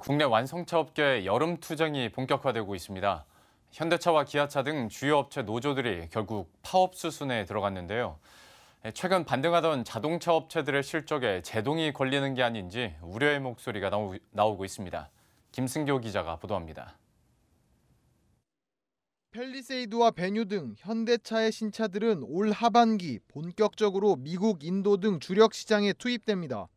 국내 완성차 업계의 여름 투쟁이 본격화되고 있습니다. 현대차와 기아차 등 주요 업체 노조들이 결국 파업 수순에 들어갔는데요. 최근 반등하던 자동차 업체들의 실적에 제동이 걸리는 게 아닌지 우려의 목소리가 나오고 있습니다. 김승교 기자가 보도합니다. 펠리세이드와 베뉴 등 현대차의 신차들은 올 하반기 본격적으로 미국, 인도 등 주력 시장에 투입됩니다.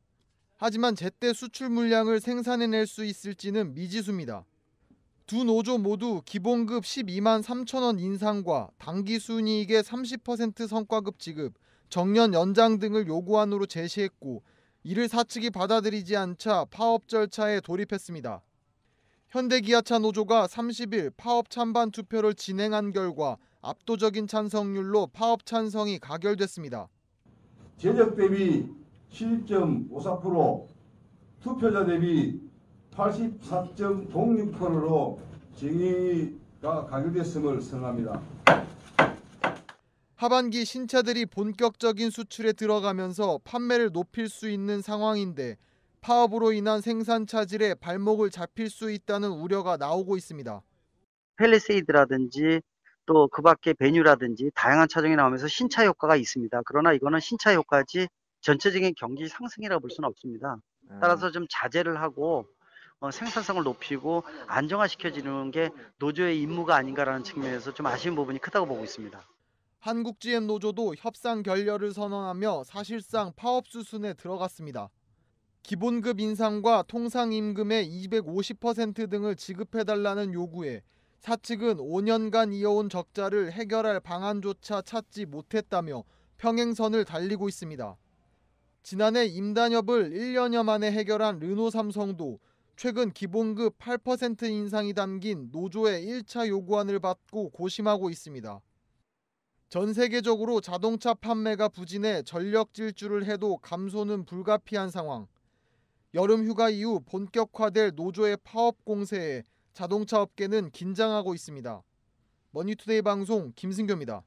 하지만 제때 수출 물량을 생산해낼 수 있을지는 미지수입니다. 두 노조 모두 기본급 12만 3천 원 인상과 당기 순이익의 30% 성과급 지급, 정년 연장 등을 요구안으로 제시했고 이를 사측이 받아들이지 않자 파업 절차에 돌입했습니다. 현대기아차 노조가 30일 파업 찬반 투표를 진행한 결과 압도적인 찬성률로 파업 찬성이 가결됐습니다. 전력 대비 7 5 4 투표자 대비 84.06%로 증의가 가결됐음을 선언합니다. 하반기 신차들이 본격적인 수출에 들어가면서 판매를 높일 수 있는 상황인데 파업으로 인한 생산 차질에 발목을 잡힐 수 있다는 우려가 나오고 있습니다. 펠리세이드라든지 또 그 밖에 베뉴라든지 다양한 차종이 나오면서 신차 효과가 있습니다. 그러나 이거는 신차 효과지 전체적인 경기 상승이라 고볼 수는 없습니다. 따라서 음. 좀 자제를 하고 어, 생산성을 높이고 안정화시켜지는 게 노조의 임무가 아닌가라는 측면에서 좀 아쉬운 부분이 크다고 보고 있습니다. 한국 GM 노조도 협상 결렬을 선언하며 사실상 파업 수순에 들어갔습니다. 기본급 인상과 통상 임금의 250% 등을 지급해 달라는 요구에 사측은 5년간 이어온 적자를 해결할 방안조차 찾지 못했다며 평행선을 달리고 있습니다. 지난해 임단협을 1년여 만에 해결한 르노삼성도 최근 기본급 8% 인상이 담긴 노조의 1차 요구안을 받고 고심하고 있습니다. 전 세계적으로 자동차 판매가 부진해 전력 질주를 해도 감소는 불가피한 상황. 여름 휴가 이후 본격화될 노조의 파업 공세에 자동차 업계는 긴장하고 있습니다. 머니투데이 방송 김승교입니다.